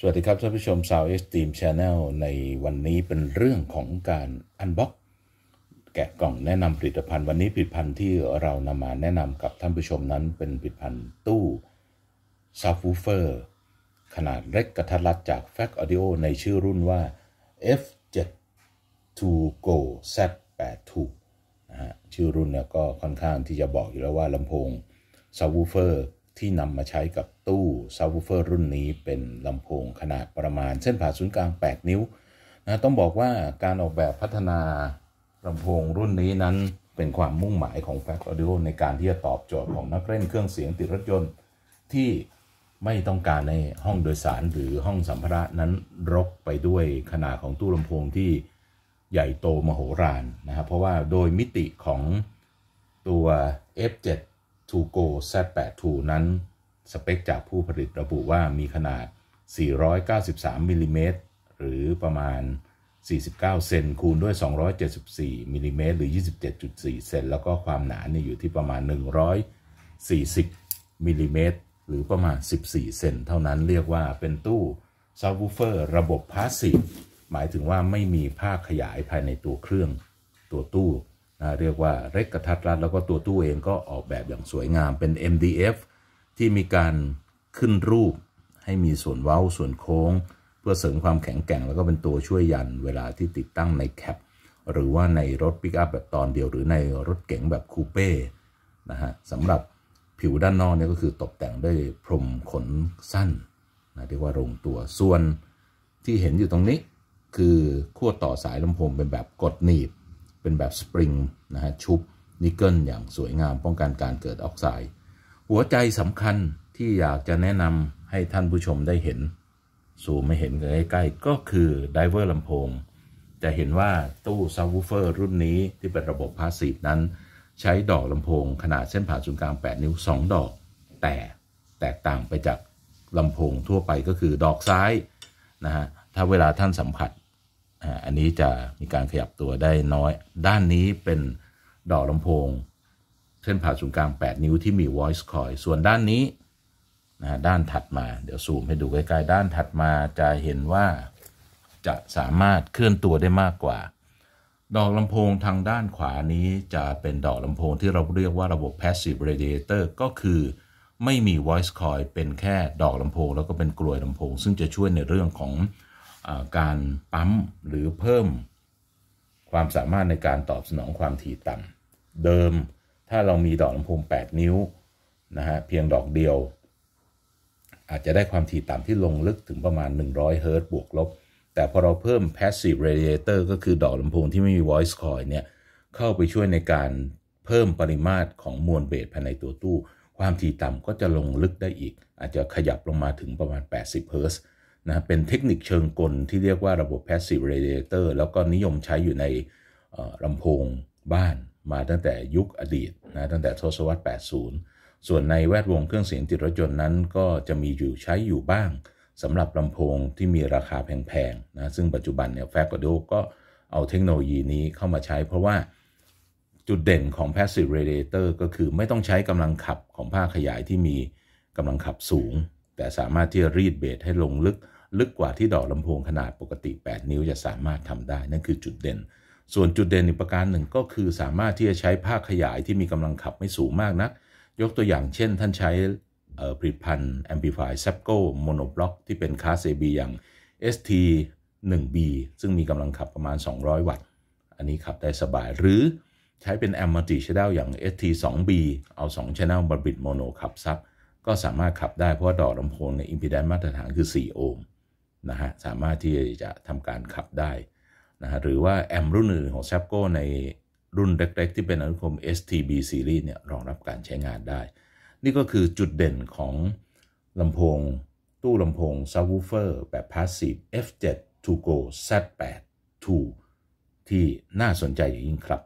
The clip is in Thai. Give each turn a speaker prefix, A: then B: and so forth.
A: สวัสดีครับท่านผู้ชมสาวเอสตีมชาแนลในวันนี้เป็นเรื่องของการอันบ็อกแกะกล่องแนะนำผลิตภัณฑ์วันนี้ผลิตภัณฑ์ที่เรานำมาแนะนำกับท่านผู้ชมนั้นเป็นผลิตภัณฑ์ตู้ซับวูเฟอร์ขนาดเล็กกระทัดรัดจาก f a c อ Audio ในชื่อรุ่นว่า F7 to Go Z82 นะฮะชื่อรุ่นเนี่ยก็ค่อนข้างที่จะบอกอยู่แล้วว่าลำโพงซับวูเฟอร์ที่นำมาใช้กับตู้ซาวูเฟอร์รุ่นนี้เป็นลำโพงขนาดประมาณ เส้นผ่าศูนย์กลาง 8 นิ้วนะต้องบอกว่าการออกแบบพัฒนาลำโพงรุ่นนี้นั้นเป็นความมุ่งหมายของ f a c t Audio ในการที่จะตอบโจทย์ของนักเล่นเครื่องเสียงติดรถยนต์ ที่ไม่ต้องการในห้องโดยสารหรือห้องสัมภาระนั้นรกไปด้วยขนาดของตู้ลำโพงที่ใหญ่โตมโหฬารนะครับเพราะว่าโดยมิติของตัว F7 ทูโก z 8ูนั้นสเปคจากผู้ผลิตระบุว่ามีขนาด 493มิลิเมตรหรือประมาณ 49 เซนคูณด้วย 274มิลิเมตรหรือ 27.4 เซนแล้วก็ความหนาเนี่ยอยู่ที่ประมาณ 140มิลิเมตรหรือประมาณ 14 เซนเท่านั้นเรียกว่าเป็นตู้ซาวูเฟอร์ระบบพาสซีฟหมายถึงว่าไม่มีภาคขยายภายในตัวเครื่องตัวตู้นะเรียกว่าเล็กกระทัดรัด แล้วก็ตัวตู้เองก็ออกแบบอย่างสวยงามเป็น MDF ที่มีการขึ้นรูปให้มีส่วนเว้า ส่วนโค้ง เพื่อเสริมความแข็งแกร่งแล้วก็เป็นตัวช่วยยันเวลาที่ติดตั้งในแคป หรือว่าในรถปิกอัพแบบตอนเดียวหรือในรถเก๋งแบบคูเป้นะฮะสำหรับผิวด้านนอกเนี่ยก็คือตกแต่งด้วยพรมขนสั้นนะเรียกว่าลงตัวส่วน ที่เห็นอยู่ตรงนี้ คือขั้วต่อสายลำโพงเป็นแบบกดหนีบเป็นแบบสปริงนะฮะ ชุบ นิกเกิล อย่างสวยงามป้องกันการเกิดออกไซด์หัวใจสำคัญที่อยากจะแนะนำให้ท่านผู้ชมได้เห็น สูไม่เห็นใกล้ๆก็คือไดเวอร์ลำโพง จะเห็นว่าตู้ซับวูเฟอร์รุ่นนี้ที่เป็นระบบพาสซีฟนั้น ใช้ดอกลำโพงขนาดเส้นผ่านศูนย์กลาง 8 นิ้ว 2 ดอก แต่แตกต่างไปจากลำโพงทั่วไปก็คือดอกซ้ายนะฮะถ้าเวลาท่านสัมผัสอันนี้จะมีการขยับตัวได้น้อย ด้านนี้เป็นดอกลำโพงเส้นผ่าศูนย์กลาง 8 นิ้วที่มี voice coil ส่วนด้านนี้นะด้านถัดมา เดี๋ยวซูมให้ดูใกล้ๆด้านถัดมาจะเห็นว่าจะสามารถเคลื่อนตัวได้มากกว่า ดอกลำโพงทางด้านขวานี้จะเป็นดอกลำโพง ที่เราเรียกว่าระบบ passive radiator ก็คือไม่มี voice coil เป็นแค่ดอกลำโพงแล้วก็เป็นกลวยลำโพงซึ่งจะช่วยในเรื่องของการปั๊มหรือเพิ่มความสามารถในการตอบสนองความถี่ต่ำเดิม ถ้าเรามีดอกลำโพง 8 นิ้วนะฮะเพียงดอกเดียว อาจจะได้ความถี่ต่ำที่ลงลึกถึงประมาณ 100 เฮิร์ตบวกลบ แต่พอเราเพิ่ม passive radiator ก็คือดอกลำโพงที่ไม่มี voice coil เนี่ยเข้าไปช่วยในการเพิ่มปริมาตรของมวลเบสภายในตัวตู้ ความถี่ต่ำก็จะลงลึกได้อีก อาจจะขยับลงมาถึงประมาณ 80 เฮิร์ตซ์นะเป็นเทคนิคเชิงกลที่เรียกว่าระบบ passive radiator แล้วก็นิยมใช้อยู่ในลำโพงบ้านมาตั้งแต่ยุคอดีตนะตั้งแต่ทศวรรษ80 ส่วนในแวดวงเครื่องเสียงติดรถยนต์นั้นก็จะมีอยู่ใช้อยู่บ้างสำหรับลำโพงที่มีราคาแพงๆนะซึ่งปัจจุบันเนี่ยแฟกโด ก็เอาเทคโนโลยีนี้เข้ามาใช้เพราะว่าจุดเด่นของ passive radiator ก็คือไม่ต้องใช้กำลังขับของผ้าขยายที่มีกำลังขับสูง แต่สามารถที่จะรีดเบสให้ลงลึกลึกกว่าที่ดอกลำโพงขนาดปกติ 8 นิ้วจะสามารถทำได้นั่นคือจุดเด่น ส่วนจุดเด่นอีกประการหนึ่งก็คือสามารถที่จะใช้ภาคขยายที่มีกำลังขับไม่สูงมากนะัก ยกตัวอย่างเช่นท่านใช้ผลิตภัณฑ์แอมพิฟายซปโกโมโนบล็อกที่เป็นคาสเซบีอย่าง ST 1B ซึ่งมีกำลังขับประมาณ 200 วัตต์ อันนี้ขับได้สบาย หรือใช้เป็นแอมมัลติชแนลอย่าง ST 2B เอา2ชแนลบับบิดโมโนขับซับ ก็สามารถขับได้เพราะว่าดอกลำโพงในอิมพีแดนมาตรฐานคือ4โอห์มนะฮะ สามารถที่จะทำการ ขับได้ นะฮะ หรือว่า แอมรุ่นอื่นของแซ p โกในรุ่นเล็กๆ ที่เป็นอนุคม STB Series เนี่ย รองรับการใช้งานได้ นี่ก็คือจุดเด่นของลำโพงตู้ลำโพงซาวูเฟอร์แบบพาสซีฟ F7 t u Go Z8 2ที่น่าสนใจ อย่างยิ่งครับ